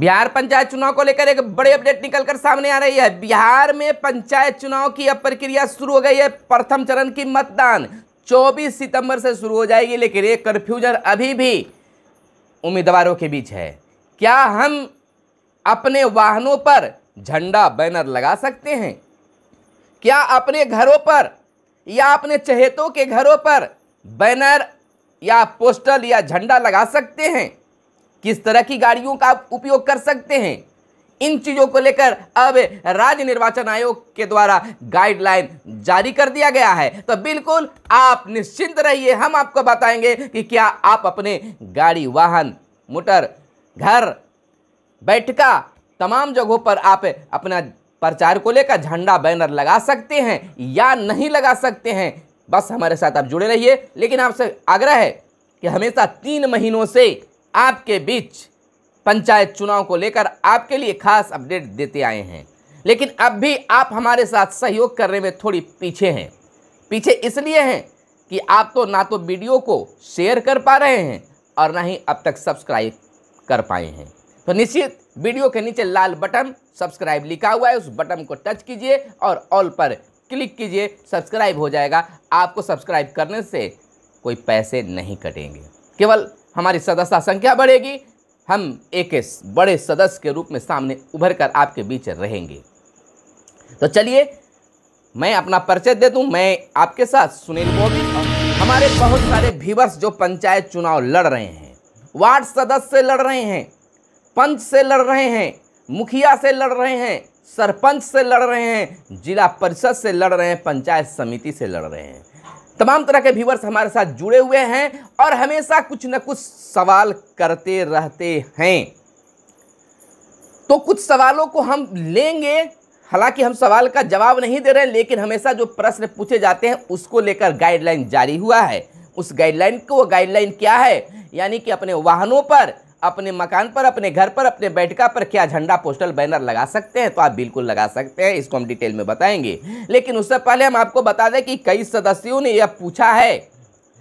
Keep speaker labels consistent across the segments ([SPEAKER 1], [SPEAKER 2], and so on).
[SPEAKER 1] बिहार पंचायत चुनाव को लेकर एक बड़ी अपडेट निकलकर सामने आ रही है बिहार में पंचायत चुनाव की अब प्रक्रिया शुरू हो गई है प्रथम चरण की मतदान 24 सितंबर से शुरू हो जाएगी लेकिन एक कन्फ्यूजन अभी भी उम्मीदवारों के बीच है क्या हम अपने वाहनों पर झंडा बैनर लगा सकते हैं क्या अपने घरों पर या अपने चहेतों के घरों पर बैनर या पोस्टल या झंडा लगा सकते हैं किस तरह की गाड़ियों का आप उपयोग कर सकते हैं इन चीज़ों को लेकर अब राज्य निर्वाचन आयोग के द्वारा गाइडलाइन जारी कर दिया गया है तो बिल्कुल आप निश्चिंत रहिए हम आपको बताएंगे कि क्या आप अपने गाड़ी वाहन मोटर घर बैठका तमाम जगहों पर आप अपना प्रचार को लेकर झंडा बैनर लगा सकते हैं या नहीं लगा सकते हैं बस हमारे साथ आप जुड़े रहिए लेकिन आपसे आग्रह है कि हमेशा तीन महीनों से आपके बीच पंचायत चुनाव को लेकर आपके लिए खास अपडेट देते आए हैं लेकिन अब भी आप हमारे साथ सहयोग करने में थोड़ी पीछे हैं पीछे इसलिए हैं कि आप तो ना तो वीडियो को शेयर कर पा रहे हैं और ना ही अब तक सब्सक्राइब कर पाए हैं तो निश्चित वीडियो के नीचे लाल बटन सब्सक्राइब लिखा हुआ है उस बटन को टच कीजिए और ऑल पर क्लिक कीजिए सब्सक्राइब हो जाएगा आपको सब्सक्राइब करने से कोई पैसे नहीं कटेंगे केवल हमारी सदस्यता संख्या बढ़ेगी हम एक बड़े सदस्य के रूप में सामने उभर कर आपके बीच रहेंगे तो चलिए मैं अपना परिचय दे दूं मैं आपके साथ सुनील मोदी हमारे बहुत सारे भीवर्स जो पंचायत चुनाव लड़ रहे हैं वार्ड सदस्य से लड़ रहे हैं पंच से लड़ रहे हैं मुखिया से लड़ रहे हैं सरपंच से लड़ रहे हैं जिला परिषद से लड़ रहे हैं पंचायत समिति से लड़ रहे हैं तमाम तरह के व्यूवर्स हमारे साथ जुड़े हुए हैं और हमेशा कुछ न कुछ सवाल करते रहते हैं तो कुछ सवालों को हम लेंगे हालांकि हम सवाल का जवाब नहीं दे रहे हैं लेकिन हमेशा जो प्रश्न पूछे जाते हैं उसको लेकर गाइडलाइन जारी हुआ है उस गाइडलाइन को वो गाइडलाइन क्या है यानी कि अपने वाहनों पर अपने मकान पर अपने घर पर अपने बैठका पर क्या झंडा पोस्टल बैनर लगा सकते हैं तो आप बिल्कुल लगा सकते हैं इसको हम डिटेल में बताएंगे लेकिन उससे पहले हम आपको बता दें कि कई सदस्यों ने यह पूछा है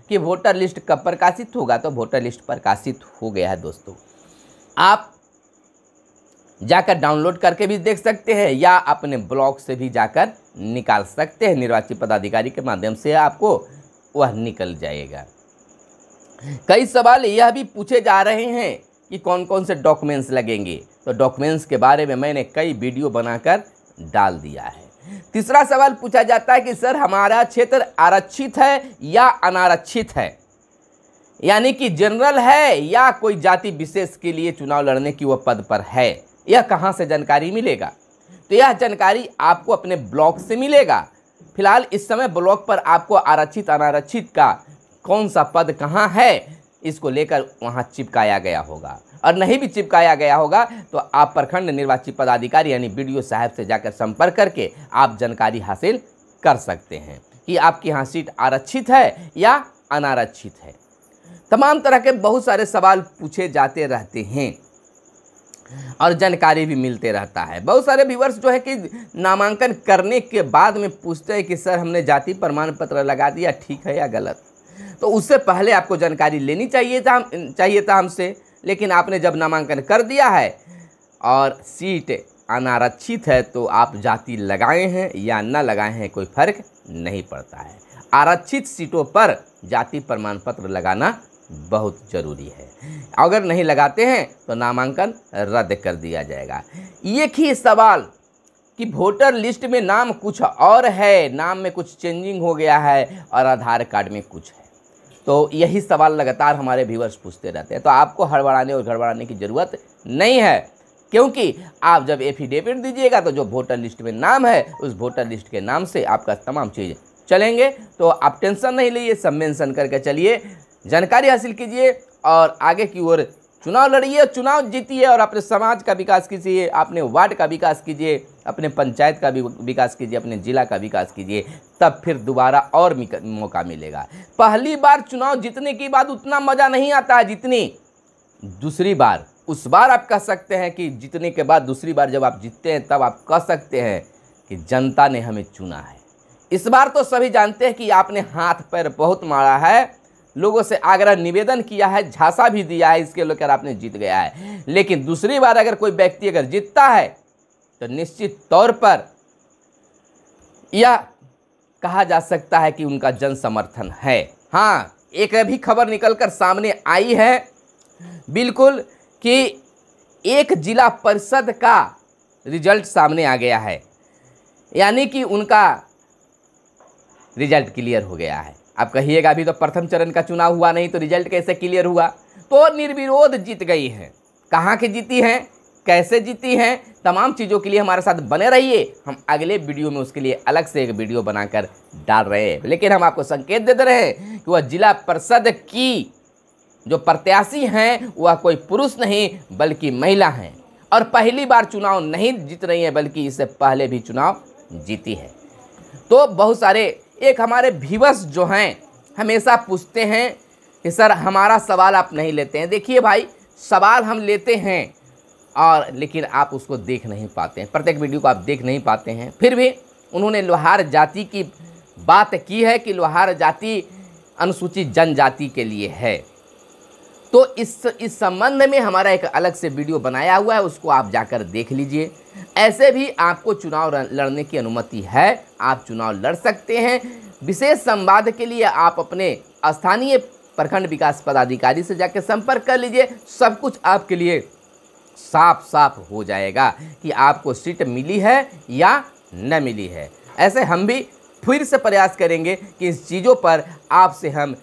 [SPEAKER 1] कि वोटर लिस्ट कब प्रकाशित होगा तो वोटर लिस्ट प्रकाशित हो गया है दोस्तों आप जाकर डाउनलोड करके भी देख सकते हैं या अपने ब्लॉग से भी जाकर निकाल सकते हैं निर्वाचित पदाधिकारी के माध्यम से आपको वह निकल जाएगा कई सवाल यह भी पूछे जा रहे हैं कि कौन कौन से डॉक्यूमेंट्स लगेंगे तो डॉक्यूमेंट्स के बारे में मैंने कई वीडियो बनाकर डाल दिया है तीसरा सवाल पूछा जाता है कि सर हमारा क्षेत्र आरक्षित है या अनारक्षित है यानी कि जनरल है या कोई जाति विशेष के लिए चुनाव लड़ने की वह पद पर है यह कहाँ से जानकारी मिलेगा तो यह जानकारी आपको अपने ब्लॉक से मिलेगा फिलहाल इस समय ब्लॉक पर आपको आरक्षित अनारक्षित का कौन सा पद कहाँ है इसको लेकर वहाँ चिपकाया गया होगा और नहीं भी चिपकाया गया होगा तो आप प्रखंड निर्वाचित पदाधिकारी यानी बी साहब से जाकर संपर्क करके आप जानकारी हासिल कर सकते हैं कि आपकी यहाँ सीट आरक्षित है या अनारक्षित है तमाम तरह के बहुत सारे सवाल पूछे जाते रहते हैं और जानकारी भी मिलते रहता है बहुत सारे व्यूवर्स जो है कि नामांकन करने के बाद में पूछते हैं कि सर हमने जाति प्रमाण पत्र लगा दिया ठीक है या गलत तो उससे पहले आपको जानकारी लेनी चाहिए था चाहिए था हमसे लेकिन आपने जब नामांकन कर दिया है और सीट अनारक्षित है तो आप जाति लगाए हैं या ना लगाए हैं कोई फर्क नहीं पड़ता है आरक्षित सीटों पर जाति प्रमाण पत्र लगाना बहुत ज़रूरी है अगर नहीं लगाते हैं तो नामांकन रद्द कर दिया जाएगा एक ही सवाल कि वोटर लिस्ट में नाम कुछ और है नाम में कुछ चेंजिंग हो गया है और आधार कार्ड में कुछ है तो यही सवाल लगातार हमारे व्यूवर्स पूछते रहते हैं तो आपको हड़बड़ाने और गड़बड़ाने की ज़रूरत नहीं है क्योंकि आप जब एफिडेविट दीजिएगा तो जो वोटर लिस्ट में नाम है उस वोटर लिस्ट के नाम से आपका तमाम चीज़ चलेंगे तो आप टेंशन नहीं लीजिए सब मेंशन करके चलिए जानकारी हासिल कीजिए और आगे की ओर चुनाव लड़िए चुनाव जीतिए और अपने समाज का विकास कीजिए अपने वार्ड का विकास कीजिए अपने पंचायत का भी विकास कीजिए अपने ज़िला का विकास कीजिए तब फिर दोबारा और मौका मिलेगा पहली बार चुनाव जीतने के बाद उतना मज़ा नहीं आता है जितनी दूसरी बार उस बार आप कह सकते हैं कि जीतने के बाद दूसरी बार जब आप जीतते हैं तब आप कह सकते हैं कि जनता ने हमें चुना है इस बार तो सभी जानते हैं कि आपने हाथ पैर बहुत मारा है लोगों से आग्रह निवेदन किया है झांसा भी दिया है इसके लेकर आपने जीत गया है लेकिन दूसरी बार अगर कोई व्यक्ति अगर जीतता है तो निश्चित तौर पर यह कहा जा सकता है कि उनका जन समर्थन है हाँ एक अभी खबर निकलकर सामने आई है बिल्कुल कि एक जिला परिषद का रिजल्ट सामने आ गया है यानी कि उनका रिजल्ट क्लियर हो गया है आप कहिएगा अभी तो प्रथम चरण का चुनाव हुआ नहीं तो रिजल्ट कैसे क्लियर हुआ तो निर्विरोध जीत गई हैं कहाँ की जीती हैं कैसे जीती हैं तमाम चीज़ों के लिए हमारे साथ बने रहिए हम अगले वीडियो में उसके लिए अलग से एक वीडियो बनाकर डाल रहे हैं लेकिन हम आपको संकेत दे दे रहे हैं कि वह जिला परिषद की जो प्रत्याशी हैं वह कोई पुरुष नहीं बल्कि महिला हैं और पहली बार चुनाव नहीं जीत रही हैं बल्कि इससे पहले भी चुनाव जीती है तो बहुत सारे एक हमारे भीवस जो हैं हमेशा पूछते हैं कि सर हमारा सवाल आप नहीं लेते हैं देखिए भाई सवाल हम लेते हैं और लेकिन आप उसको देख नहीं पाते हैं प्रत्येक वीडियो को आप देख नहीं पाते हैं फिर भी उन्होंने लोहार जाति की बात की है कि लोहार जाति अनुसूचित जनजाति के लिए है तो इस इस संबंध में हमारा एक अलग से वीडियो बनाया हुआ है उसको आप जाकर देख लीजिए ऐसे भी आपको चुनाव लड़ने की अनुमति है आप चुनाव लड़ सकते हैं विशेष संवाद के लिए आप अपने स्थानीय प्रखंड विकास पदाधिकारी से जाकर संपर्क कर लीजिए सब कुछ आपके लिए साफ साफ हो जाएगा कि आपको सीट मिली है या न मिली है ऐसे हम भी फिर से प्रयास करेंगे कि इस चीज़ों पर आपसे हम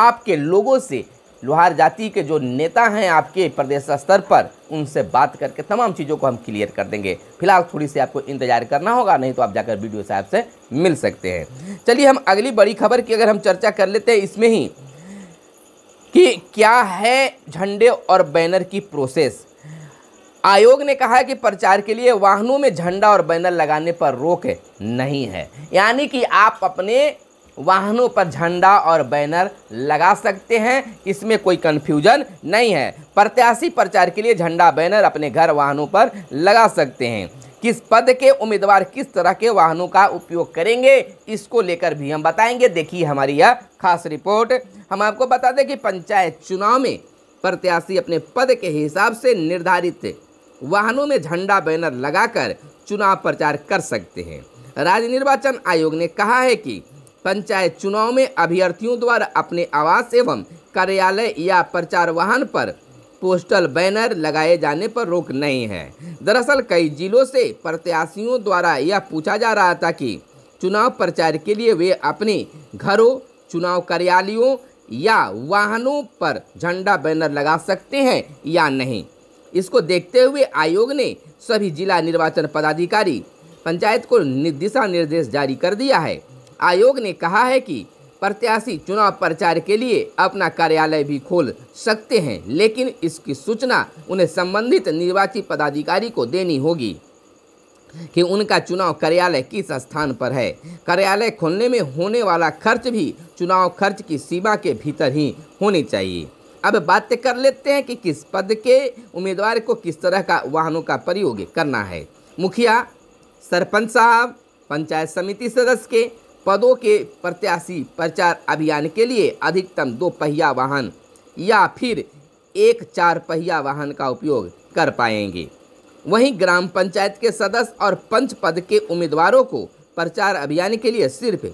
[SPEAKER 1] आपके लोगों से लोहार जाति के जो नेता हैं आपके प्रदेश स्तर पर उनसे बात करके तमाम चीज़ों को हम क्लियर कर देंगे फिलहाल थोड़ी सी आपको इंतजार करना होगा नहीं तो आप जाकर वीडियो साहब से मिल सकते हैं चलिए हम अगली बड़ी खबर की अगर हम चर्चा कर लेते हैं इसमें ही कि क्या है झंडे और बैनर की प्रोसेस आयोग ने कहा है कि प्रचार के लिए वाहनों में झंडा और बैनर लगाने पर रोक नहीं है यानी कि आप अपने वाहनों पर झंडा और बैनर लगा सकते हैं इसमें कोई कन्फ्यूजन नहीं है प्रत्याशी प्रचार के लिए झंडा बैनर अपने घर वाहनों पर लगा सकते हैं किस पद के उम्मीदवार किस तरह के वाहनों का उपयोग करेंगे इसको लेकर भी हम बताएंगे देखिए हमारी यह खास रिपोर्ट हम आपको बता दें कि पंचायत चुनाव में प्रत्याशी अपने पद के हिसाब से निर्धारित वाहनों में झंडा बैनर लगाकर चुनाव प्रचार कर सकते हैं राज्य निर्वाचन आयोग ने कहा है कि पंचायत चुनाव में अभ्यर्थियों द्वारा अपने आवास एवं कार्यालय या प्रचार वाहन पर पोस्टल बैनर लगाए जाने पर रोक नहीं है दरअसल कई जिलों से प्रत्याशियों द्वारा यह पूछा जा रहा था कि चुनाव प्रचार के लिए वे अपने घरों चुनाव कार्यालयों या वाहनों पर झंडा बैनर लगा सकते हैं या नहीं इसको देखते हुए आयोग ने सभी जिला निर्वाचन पदाधिकारी पंचायत को दिशा निर्देश जारी कर दिया है आयोग ने कहा है कि प्रत्याशी चुनाव प्रचार के लिए अपना कार्यालय भी खोल सकते हैं लेकिन इसकी सूचना उन्हें संबंधित निर्वाची पदाधिकारी को देनी होगी कि उनका चुनाव कार्यालय किस स्थान पर है कार्यालय खोलने में होने वाला खर्च भी चुनाव खर्च की सीमा के भीतर ही होनी चाहिए अब बात कर लेते हैं कि किस पद के उम्मीदवार को किस तरह का वाहनों का प्रयोग करना है मुखिया सरपंच साहब पंचायत समिति सदस्य के पदों के प्रत्याशी प्रचार अभियान के लिए अधिकतम दो पहिया वाहन या फिर एक चार पहिया वाहन का उपयोग कर पाएंगे वहीं ग्राम पंचायत के सदस्य और पंच पद के उम्मीदवारों को प्रचार अभियान के लिए सिर्फ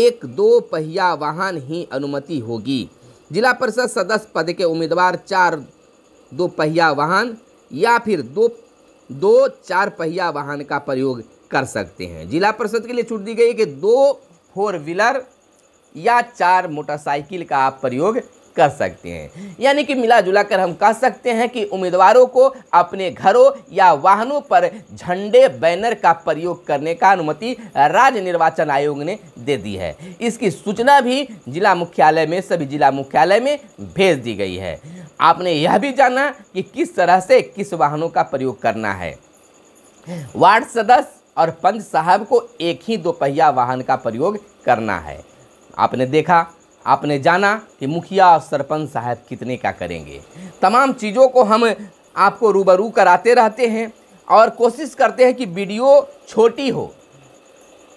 [SPEAKER 1] एक दो पहिया वाहन ही अनुमति होगी जिला परिषद सदस्य पद के उम्मीदवार चार दो पहिया वाहन या फिर दो दो चार पहिया वाहन का प्रयोग कर सकते हैं जिला परिषद के लिए छूट दी गई कि दो फोर व्हीलर या चार मोटरसाइकिल का आप प्रयोग कर सकते हैं यानी कि मिला जुला कर हम कह सकते हैं कि उम्मीदवारों को अपने घरों या वाहनों पर झंडे बैनर का प्रयोग करने का अनुमति राज्य निर्वाचन आयोग ने दे दी है इसकी सूचना भी जिला मुख्यालय में सभी जिला मुख्यालय में भेज दी गई है आपने यह भी जाना कि किस तरह से किस वाहनों का प्रयोग करना है वार्ड सदस्य और पंच साहब को एक ही दोपहिया वाहन का प्रयोग करना है आपने देखा आपने जाना कि मुखिया और सरपंच साहब कितने का करेंगे तमाम चीज़ों को हम आपको रूबरू कराते रहते हैं और कोशिश करते हैं कि वीडियो छोटी हो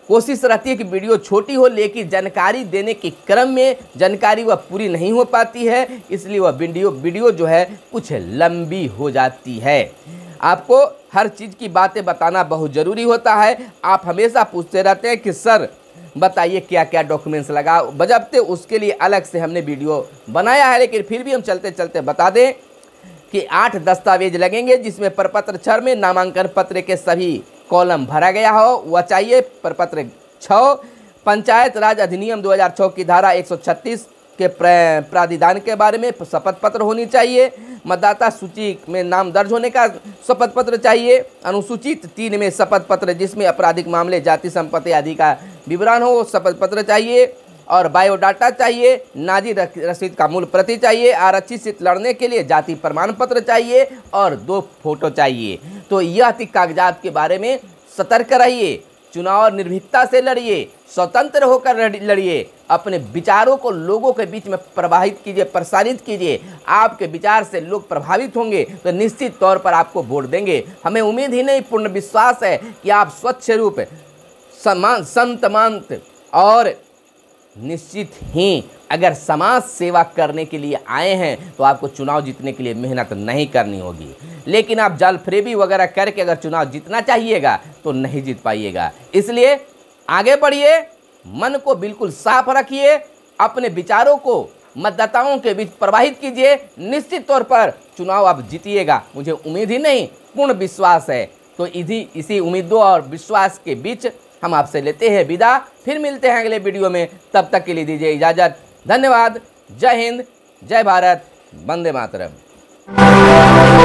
[SPEAKER 1] कोशिश रहती है कि वीडियो छोटी हो लेकिन जानकारी देने के क्रम में जानकारी वह पूरी नहीं हो पाती है इसलिए वह वीडियो वीडियो जो है कुछ लंबी हो जाती है आपको हर चीज़ की बातें बताना बहुत ज़रूरी होता है आप हमेशा पूछते रहते हैं कि सर बताइए क्या क्या डॉक्यूमेंट्स लगा बजबते उसके लिए अलग से हमने वीडियो बनाया है लेकिन फिर भी हम चलते चलते बता दें कि आठ दस्तावेज लगेंगे जिसमें प्रपत्र छः में नामांकन पत्र के सभी कॉलम भरा गया हो वह चाहिए प्रपत्र छ पंचायत राज अधिनियम 2006 की धारा के प्राधिधान के बारे में शपथ पत्र होनी चाहिए मतदाता सूची में नाम दर्ज होने का शपथ पत्र चाहिए अनुसूचित तीन में शपथ पत्र जिसमें आपराधिक मामले जाति संपत्ति आदि का विवरण हो शपथ पत्र चाहिए और बायोडाटा चाहिए नाजी रसीद का मूल प्रति चाहिए आरक्षित से लड़ने के लिए जाति प्रमाण पत्र चाहिए और दो फोटो चाहिए तो यह थी कागजात के बारे में सतर्क रहिए चुनाव निर्भीकता से लड़िए स्वतंत्र होकर लड़िए अपने विचारों को लोगों के बीच में प्रवाहित कीजिए प्रसारित कीजिए आपके विचार से लोग प्रभावित होंगे तो निश्चित तौर पर आपको वोट देंगे हमें उम्मीद ही नहीं पूर्ण विश्वास है कि आप स्वच्छ रूप समान संतमांत और निश्चित ही अगर समाज सेवा करने के लिए आए हैं तो आपको चुनाव जीतने के लिए मेहनत नहीं करनी होगी लेकिन आप फ्रेबी वगैरह करके अगर चुनाव जीतना चाहिएगा तो नहीं जीत पाइएगा इसलिए आगे बढ़िए मन को बिल्कुल साफ रखिए अपने विचारों को मतदाताओं के बीच प्रवाहित कीजिए निश्चित तौर पर चुनाव आप जीतिएगा मुझे उम्मीद ही नहीं पूर्ण विश्वास है तो इसी इसी उम्मीदों और विश्वास के बीच हम आपसे लेते हैं विदा फिर मिलते हैं अगले वीडियो में तब तक के लिए दीजिए इजाज़त धन्यवाद जय हिंद जय भारत वंदे मातरम